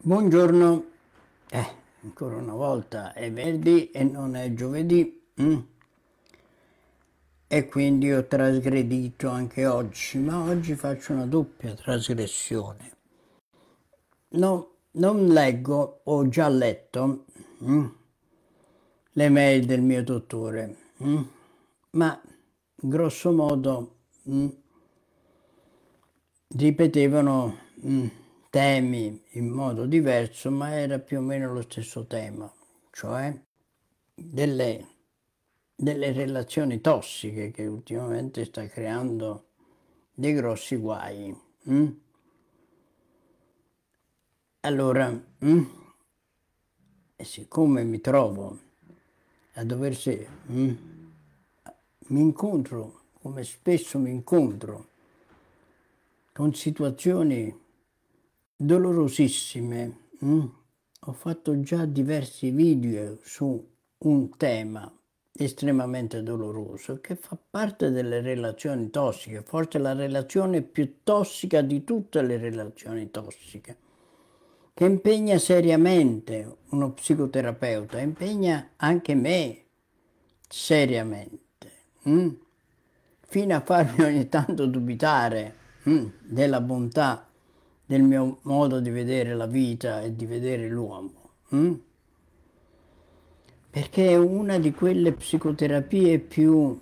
Buongiorno, eh, ancora una volta è venerdì e non è giovedì mm? e quindi ho trasgredito anche oggi, ma oggi faccio una doppia trasgressione. No, non leggo, ho già letto mm? le mail del mio dottore, mm? ma grosso modo mm? ripetevano mm? temi in modo diverso, ma era più o meno lo stesso tema, cioè delle, delle relazioni tossiche che ultimamente sta creando dei grossi guai. Mm? Allora, mm? siccome mi trovo a doversi, mm, mi incontro, come spesso mi incontro, con situazioni dolorosissime. Mm. Ho fatto già diversi video su un tema estremamente doloroso che fa parte delle relazioni tossiche, forse la relazione più tossica di tutte le relazioni tossiche, che impegna seriamente uno psicoterapeuta, impegna anche me seriamente, mm. fino a farmi ogni tanto dubitare mm, della bontà del mio modo di vedere la vita e di vedere l'uomo. Mm? Perché è una di quelle psicoterapie più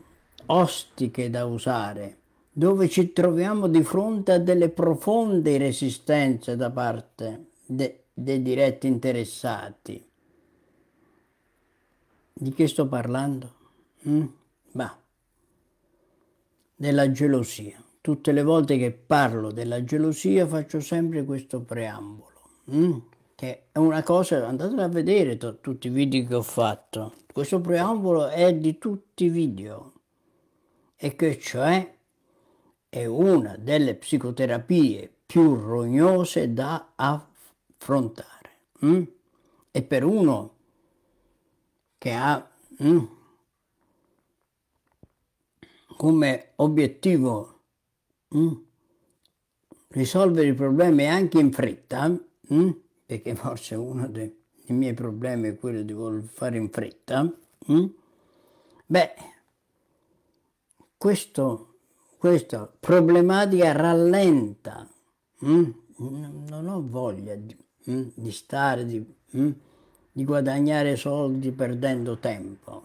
ostiche da usare, dove ci troviamo di fronte a delle profonde resistenze da parte de dei diretti interessati. Di che sto parlando? Mm? Bah, della gelosia. Tutte le volte che parlo della gelosia faccio sempre questo preambolo, mm? che è una cosa, andate a vedere to- tutti i video che ho fatto. Questo preambolo è di tutti i video e che cioè è una delle psicoterapie più rognose da affrontare. Mm? E per uno che ha mm, come obiettivo mh? Mm. risolvere i problemi anche in fretta, mh? Mm? perché forse uno dei, dei, miei problemi è quello di voler fare in fretta, mh? Mm? beh, questo, questa problematica rallenta, non ho voglia di, di stare, di, di guadagnare soldi perdendo tempo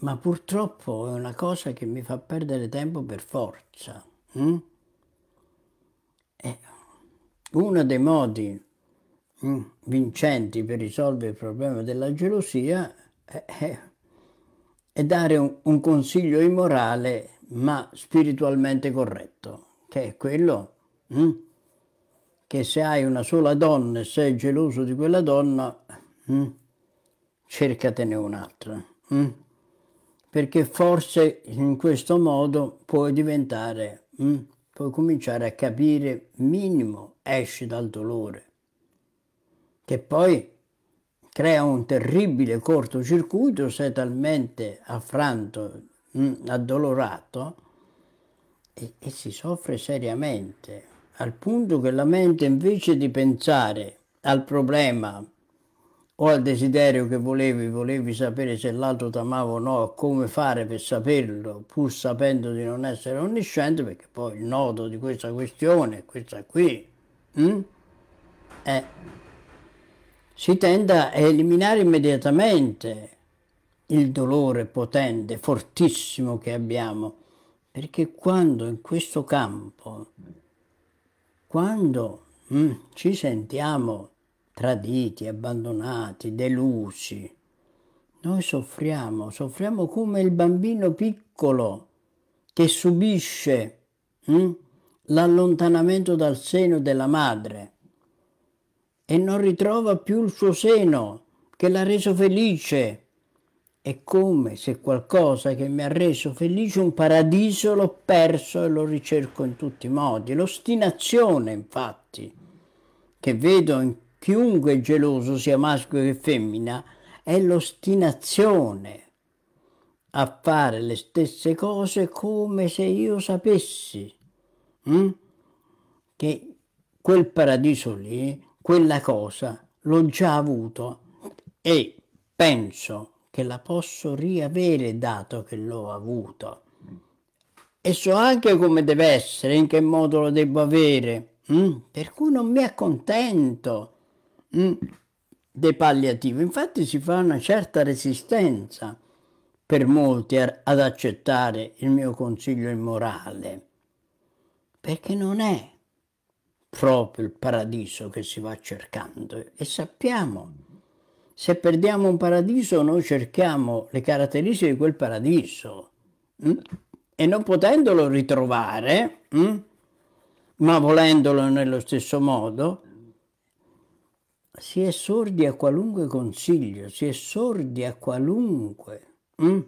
ma purtroppo è una cosa che mi fa perdere tempo per forza. Hm? uno dei modi hm, vincenti per risolvere il problema della gelosia è, è, è dare un, un, consiglio immorale ma spiritualmente corretto, che è quello hm, che se hai una sola donna e sei geloso di quella donna, cercatene un'altra perché forse in questo modo puoi diventare, hm, mm, puoi cominciare a capire minimo, esci dal dolore, che poi crea un terribile cortocircuito, sei talmente affranto, hm, addolorato, e, e si soffre seriamente, al punto che la mente invece di pensare al problema o al desiderio che volevi, volevi sapere se l'altro t'amava o no, come fare per saperlo, pur sapendo di non essere onnisciente, perché poi il nodo di questa questione, questa qui, hm, mm? è, eh, si tende a eliminare immediatamente il dolore potente, fortissimo che abbiamo, perché quando in questo campo, quando hm, ci sentiamo traditi, abbandonati, delusi. Noi soffriamo, soffriamo come il bambino piccolo che subisce hm, l'allontanamento dal seno della madre e non ritrova più il suo seno che l'ha reso felice. È come se qualcosa che mi ha reso felice, un paradiso, l'ho perso e lo ricerco in tutti i modi. L'ostinazione, infatti, che vedo in chiunque è geloso, sia maschio che femmina, è l'ostinazione a fare le stesse cose come se io sapessi hm? che quel paradiso lì, quella cosa, l'ho già avuto e penso che la posso riavere dato che l'ho avuto. E so anche come deve essere, in che modo lo devo avere. Mm? Per cui non mi accontento Mm, dei palliativi. Infatti si fa una certa resistenza per molti ad accettare il mio consiglio immorale, perché non è proprio il paradiso che si va cercando e sappiamo se perdiamo un paradiso noi cerchiamo le caratteristiche di quel paradiso mm? e non potendolo ritrovare mm? ma volendolo nello stesso modo si è sordi a qualunque consiglio, si è sordi a qualunque. Mm?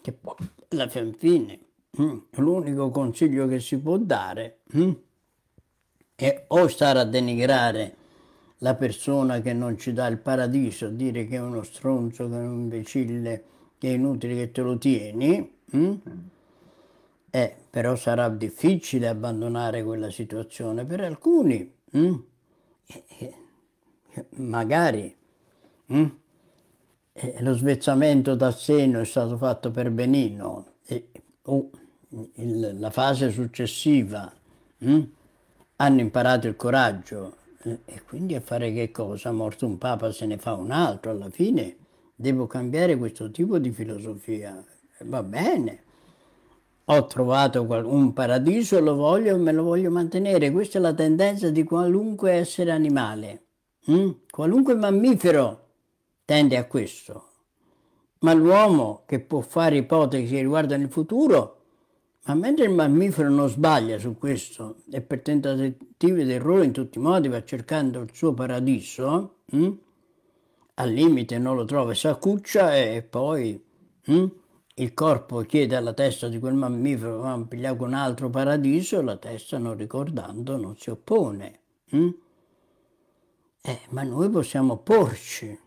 Che poi, alla fin fine, mm? l'unico consiglio che si può dare mm? è o stare a denigrare la persona che non ci dà il paradiso, dire che è uno stronzo, che è un imbecille, che è inutile che te lo tieni, mm? eh, però sarà difficile abbandonare quella situazione per alcuni. Mm? Eh, eh, magari hm? eh, lo svezzamento da seno è stato fatto per Benino o il, la fase successiva hm? hanno imparato il coraggio e quindi a fare che cosa? Morto un papa se ne fa un altro, alla fine devo cambiare questo tipo di filosofia, va bene ho trovato un paradiso, lo voglio e me lo voglio mantenere. Questa è la tendenza di qualunque essere animale. Mm? Qualunque mammifero tende a questo. Ma l'uomo che può fare ipotesi riguardo il futuro, ma mentre il mammifero non sbaglia su questo e per tentativi d'errore in tutti i modi va cercando il suo paradiso, mm? al limite non lo trova e si accuccia e poi mm? il corpo chiede alla testa di quel mammifero, ma ah, pigliare un altro paradiso, la testa non ricordando non si oppone. Mm? Eh, ma noi possiamo porci,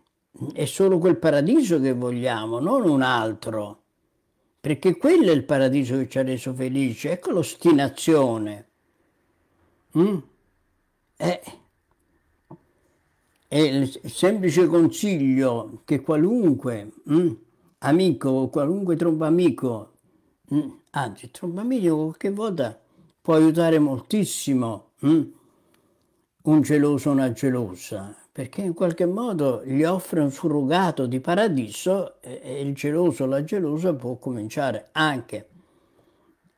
è solo quel paradiso che vogliamo, non un altro, perché quello è il paradiso che ci ha reso felici, ecco l'ostinazione. Mm? Eh. È il semplice consiglio che qualunque mm, amico, qualunque tromba amico, mm, anzi tromba amico qualche volta può aiutare moltissimo. Mm? un geloso una gelosa, perché in qualche modo gli offre un surrogato di paradiso e il geloso la gelosa può cominciare anche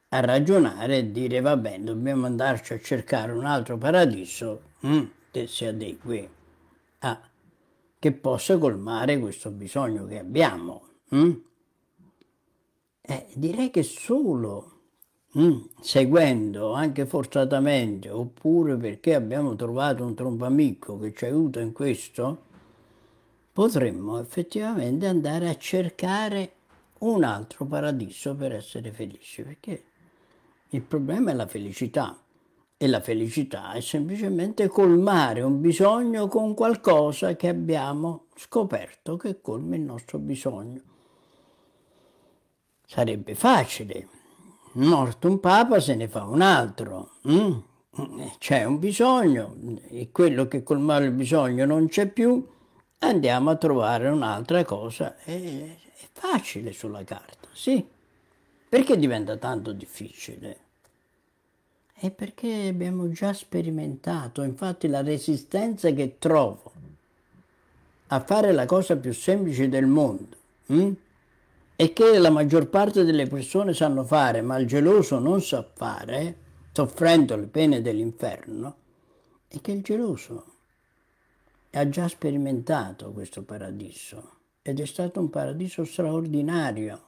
a ragionare e dire vabbè dobbiamo andarci a cercare un altro paradiso mm, che si adegui a che possa colmare questo bisogno che abbiamo. Mm? Eh, direi che solo Mm, seguendo anche forzatamente oppure perché abbiamo trovato un amico che ci aiuta in questo, potremmo effettivamente andare a cercare un altro paradiso per essere felici, perché il problema è la felicità e la felicità è semplicemente colmare un bisogno con qualcosa che abbiamo scoperto che colma il nostro bisogno. Sarebbe facile morto un papa se ne fa un altro. Mm? Eh, c'è un bisogno e quello che colmare il bisogno non c'è più, andiamo a trovare un'altra cosa. È, è facile sulla carta, sì. Perché diventa tanto difficile? È perché abbiamo già sperimentato, infatti la resistenza che trovo a fare la cosa più semplice del mondo. Mm? e che la maggior parte delle persone sanno fare, ma il geloso non sa fare, soffrendo le pene dell'inferno, è che il geloso ha già sperimentato questo paradiso ed è stato un paradiso straordinario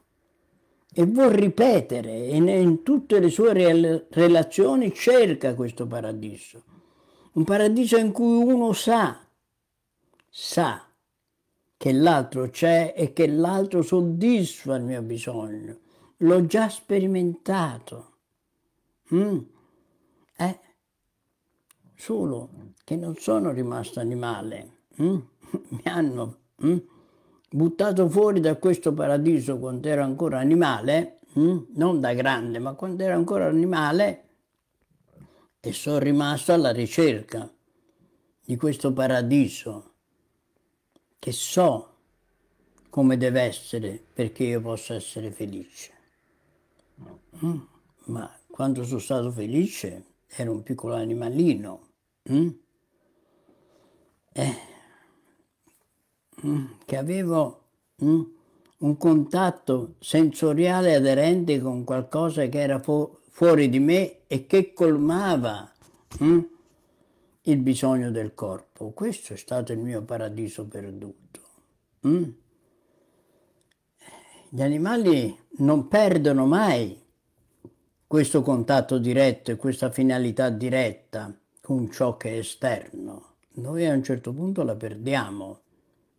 e vuol ripetere e in tutte le sue relazioni cerca questo paradiso, un paradiso in cui uno sa, sa che l'altro c'è e che l'altro soddisfa il mio bisogno. L'ho già sperimentato. Mm. Eh? Solo che non sono rimasto animale. Mm. Mi hanno mm, buttato fuori da questo paradiso quando ero ancora animale, mm, non da grande, ma quando ero ancora animale, e sono rimasto alla ricerca di questo paradiso che so come deve essere perché io possa essere felice. Mm? Ma quando sono stato felice ero un piccolo animalino. Mm? Eh, mm, che avevo mm? un contatto sensoriale aderente con qualcosa che era fu fuori di me e che colmava mm? il bisogno del corpo. Questo è stato il mio paradiso perduto. Mm? Gli animali non perdono mai questo contatto diretto e questa finalità diretta con ciò che è esterno. Noi a un certo punto la perdiamo.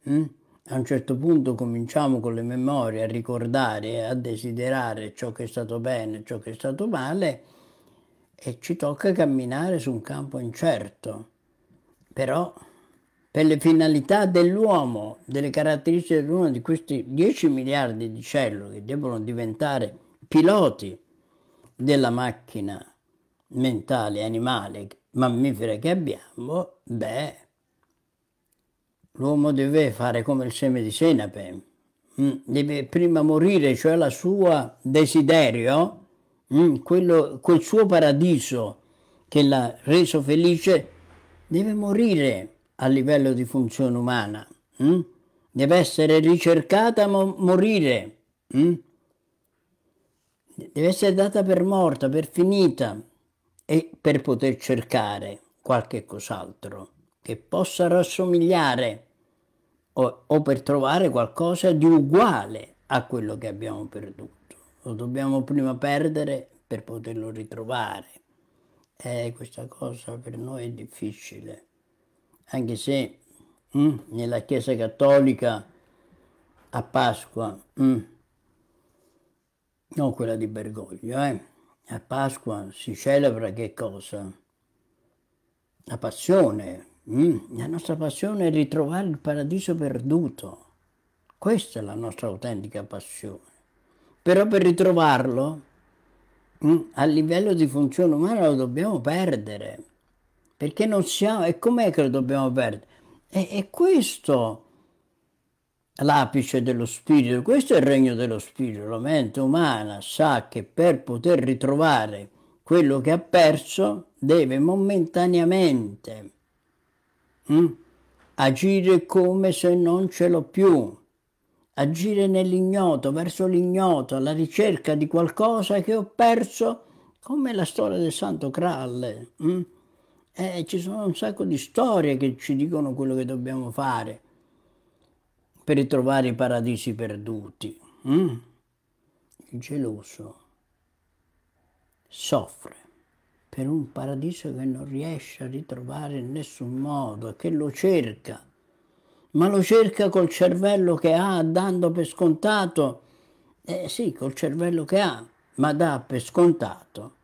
Mm? A un certo punto cominciamo con le memorie a ricordare, a desiderare ciò che è stato bene, ciò che è stato male e ci tocca camminare su un campo incerto, però per le finalità dell'uomo, delle caratteristiche dell'uomo di questi 10 miliardi di cellule che devono diventare piloti della macchina mentale, animale, mammifera che abbiamo, beh, l'uomo deve fare come il seme di senape, mm, deve prima morire, cioè la sua desiderio, Mm, quello, quel suo paradiso che l'ha reso felice deve morire a livello di funzione umana, mh? Mm? deve essere ricercata ma morire, mh? Mm? deve essere data per morta, per finita e per poter cercare qualche cos'altro che possa rassomigliare o, o per trovare qualcosa di uguale a quello che abbiamo perduto lo dobbiamo prima perdere per poterlo ritrovare. Eh, questa cosa per noi è difficile, anche se mm, nella Chiesa Cattolica a Pasqua, mm, non quella di Bergoglio, eh, a Pasqua si celebra che cosa? La passione, mm, la nostra passione è ritrovare il paradiso perduto, questa è la nostra autentica passione. Però per ritrovarlo mm, a livello di funzione umana lo dobbiamo perdere. Perché non siamo... E com'è che lo dobbiamo perdere? E, e questo l'apice dello spirito, questo è il regno dello spirito, la mente umana sa che per poter ritrovare quello che ha perso deve momentaneamente mh, mm, agire come se non ce l'ho più, agire nell'ignoto, verso l'ignoto, alla ricerca di qualcosa che ho perso, come la storia del Santo Kraal. Mm? Eh, ci sono un sacco di storie che ci dicono quello che dobbiamo fare per ritrovare i paradisi perduti. Mm? Il geloso soffre per un paradiso che non riesce a ritrovare in nessun modo, che lo cerca ma lo cerca col cervello che ha, dando per scontato. Eh sì, col cervello che ha, ma dà per scontato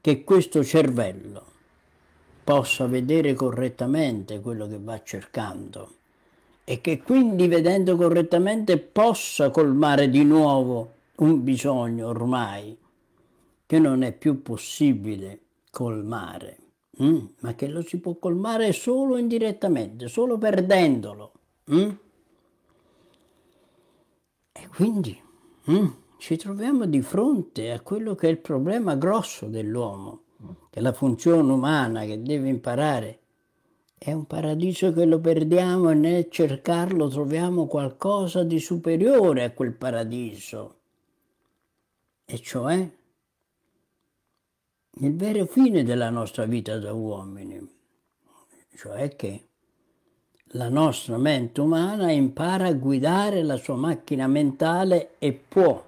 che questo cervello possa vedere correttamente quello che va cercando e che quindi vedendo correttamente possa colmare di nuovo un bisogno ormai che non è più possibile colmare mm? ma che lo si può colmare solo indirettamente, solo perdendolo. Mm? E quindi mm, ci troviamo di fronte a quello che è il problema grosso dell'uomo, che la funzione umana che deve imparare è un paradiso che lo perdiamo e nel cercarlo troviamo qualcosa di superiore a quel paradiso, e cioè il vero fine della nostra vita da uomini, cioè che la nostra mente umana impara a guidare la sua macchina mentale e può,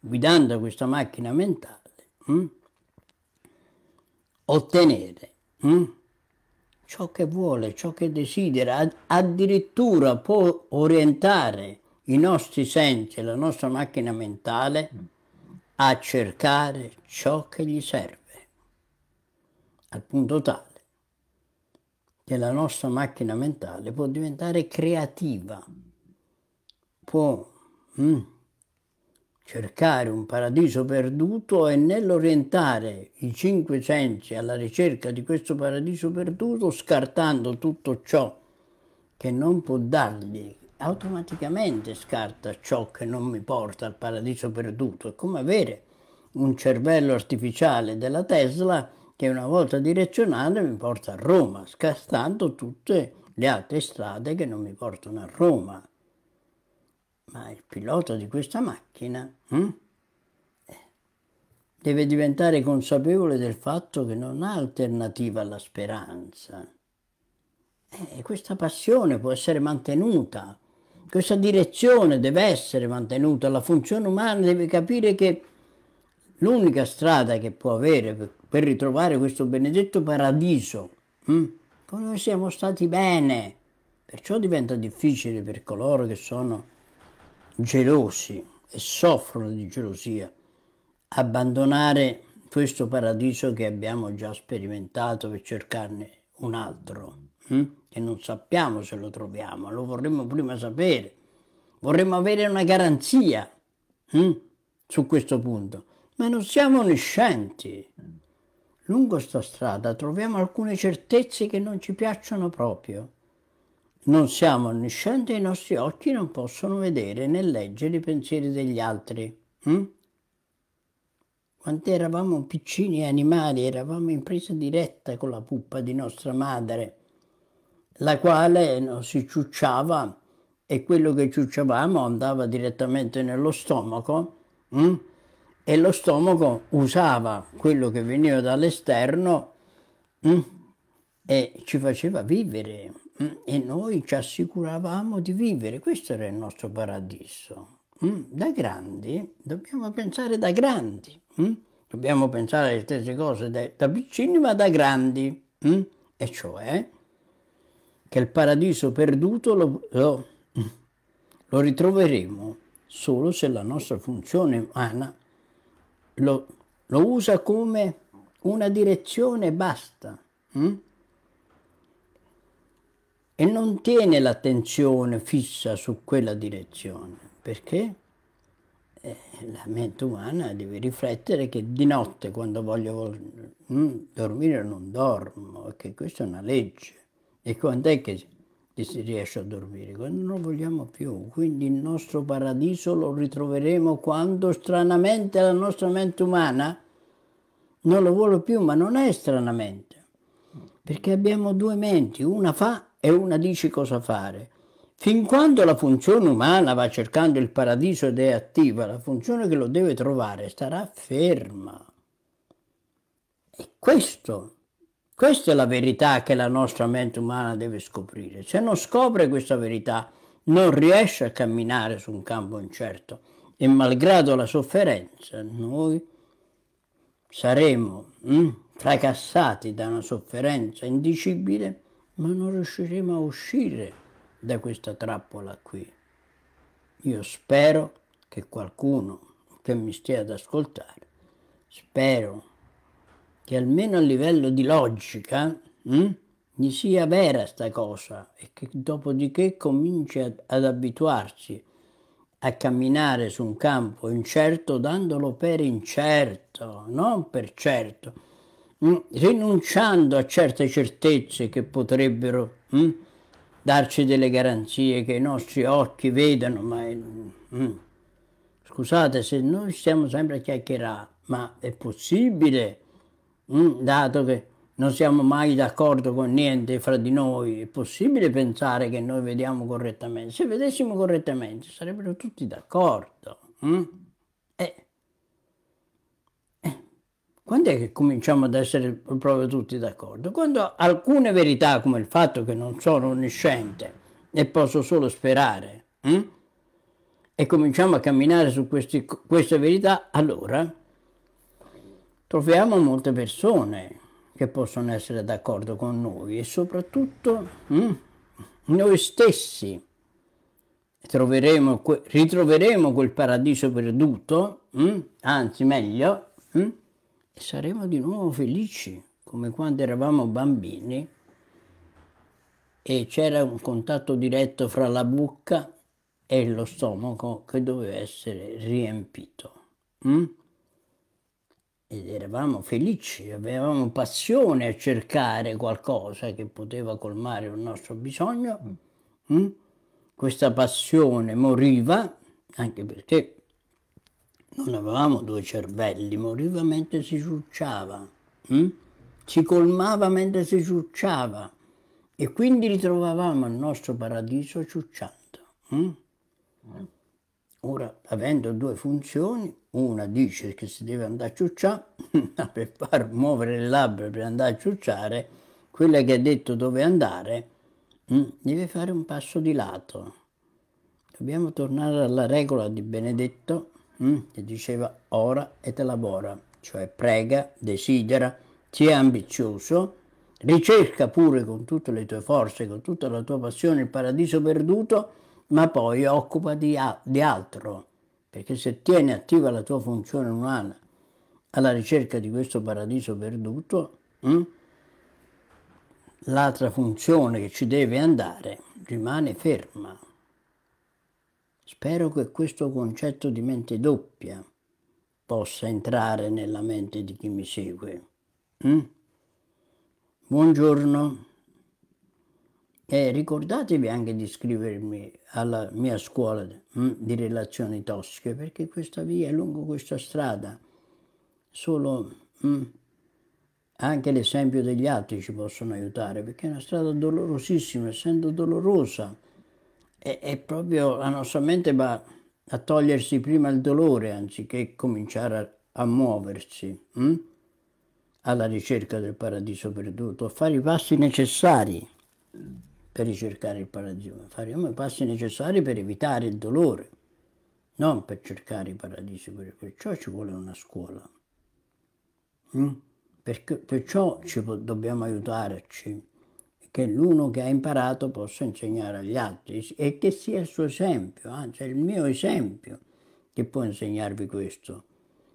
guidando questa macchina mentale, mh, hm, ottenere mh, hm, ciò che vuole, ciò che desidera, addirittura può orientare i nostri sensi, e la nostra macchina mentale a cercare ciò che gli serve, al punto tale che la nostra macchina mentale può diventare creativa, può mm, cercare un paradiso perduto e nell'orientare i cinque sensi alla ricerca di questo paradiso perduto, scartando tutto ciò che non può dargli automaticamente scarta ciò che non mi porta al paradiso perduto. È come avere un cervello artificiale della Tesla che una volta direzionato mi porta a Roma, scartando tutte le altre strade che non mi portano a Roma. Ma il pilota di questa macchina hm, eh, deve diventare consapevole del fatto che non ha alternativa alla speranza. Eh, e questa passione può essere mantenuta questa direzione deve essere mantenuta, la funzione umana deve capire che l'unica strada che può avere per, ritrovare questo benedetto paradiso, come hm, noi siamo stati bene, perciò diventa difficile per coloro che sono gelosi e soffrono di gelosia abbandonare questo paradiso che abbiamo già sperimentato per cercarne un altro che mm? non sappiamo se lo troviamo, lo vorremmo prima sapere, vorremmo avere una garanzia mh? Mm? su questo punto, ma non siamo onniscienti. Lungo sta strada troviamo alcune certezze che non ci piacciono proprio. Non siamo onniscienti e i nostri occhi non possono vedere né leggere i pensieri degli altri. Mh? Mm? Quando eravamo piccini animali, eravamo in presa diretta con la puppa di nostra madre la quale eh, no, si ciucciava e quello che ciucciavamo andava direttamente nello stomaco mh? Mm? e lo stomaco usava quello che veniva dall'esterno mh? Mm? e ci faceva vivere mh? Mm? e noi ci assicuravamo di vivere. Questo era il nostro paradiso. Da grandi dobbiamo pensare da grandi, dobbiamo pensare alle stesse cose da, da piccini ma da grandi, e cioè che il paradiso perduto lo, lo, lo ritroveremo solo se la nostra funzione umana lo, lo usa come una direzione basta hm? e non tiene l'attenzione fissa su quella direzione perché eh, la mente umana deve riflettere che di notte quando voglio hm, dormire non dormo che questa è una legge e quando è che si riesce a dormire? Quando non vogliamo più. Quindi il nostro paradiso lo ritroveremo quando stranamente la nostra mente umana non lo vuole più, ma non è stranamente. Perché abbiamo due menti, una fa e una dice cosa fare. Fin quando la funzione umana va cercando il paradiso ed è attiva, la funzione che lo deve trovare starà ferma. E questo questa è la verità che la nostra mente umana deve scoprire. Se non scopre questa verità, non riesce a camminare su un campo incerto e malgrado la sofferenza, noi saremo mm, fracassati da una sofferenza indicibile, ma non riusciremo a uscire da questa trappola qui. Io spero che qualcuno che mi stia ad ascoltare, spero che almeno a livello di logica mh, hm, gli sia vera sta cosa e che dopodiché cominci ad, ad abituarsi a camminare su un campo incerto dandolo per incerto, non per certo, mh, hm, rinunciando a certe certezze che potrebbero mh, hm, darci delle garanzie che i nostri occhi vedano, ma eh, scusate se noi stiamo sempre a chiacchierare, ma è possibile Mm, dato che non siamo mai d'accordo con niente fra di noi, è possibile pensare che noi vediamo correttamente. Se vedessimo correttamente sarebbero tutti d'accordo. Mm? Eh. eh. Quando è che cominciamo ad essere proprio tutti d'accordo? Quando alcune verità, come il fatto che non sono onnisciente e posso solo sperare, mm? e cominciamo a camminare su questi, questa verità, allora troviamo molte persone che possono essere d'accordo con noi e soprattutto mm, noi stessi troveremo, ritroveremo quel paradiso perduto, mm, anzi meglio, mm, e saremo di nuovo felici come quando eravamo bambini e c'era un contatto diretto fra la bocca e lo stomaco che doveva essere riempito. Mm? ed eravamo felici, avevamo passione a cercare qualcosa che poteva colmare il nostro bisogno, mm? mm? questa passione moriva, anche perché non avevamo due cervelli, moriva mentre si ciucciava, mm? si colmava mentre si ciucciava e quindi ritrovavamo il nostro paradiso ciucciando. Mm? Ora, avendo due funzioni, una dice che si deve andare a ciucciare, ma per far muovere le labbra per andare a ciucciare, quella che ha detto dove andare mm, deve fare un passo di lato. Dobbiamo tornare alla regola di Benedetto mm, che diceva ora et labora, cioè prega, desidera, sia ambizioso, ricerca pure con tutte le tue forze, con tutta la tua passione il paradiso perduto ma poi occupa di, di altro, perché se tieni attiva la tua funzione umana alla ricerca di questo paradiso perduto, hm, l'altra funzione che ci deve andare rimane ferma. Spero che questo concetto di mente doppia possa entrare nella mente di chi mi segue. Mm? Buongiorno. E ricordatevi anche di iscrivermi alla mia scuola mm, di relazioni tossiche, perché questa via è lungo questa strada. Solo mm, anche l'esempio degli altri ci possono aiutare, perché è una strada dolorosissima, essendo dolorosa. è, e proprio la nostra mente va a togliersi prima il dolore anziché cominciare a, a muoversi mh? Mm, alla ricerca del paradiso perduto, a fare i passi necessari per ricercare il paradiso, faremo i passi necessari per evitare il dolore, non per cercare il paradiso. perciò ci vuole una scuola. Mm? Perché, perciò dobbiamo aiutarci, che l'uno che ha imparato possa insegnare agli altri e che sia il suo esempio, anzi è il mio esempio che può insegnarvi questo.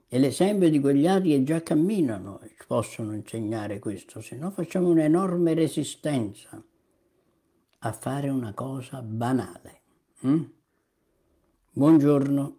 E l'esempio di quegli altri che già camminano possono insegnare questo, se no facciamo un'enorme resistenza a fare una cosa banale. Mm? Buongiorno.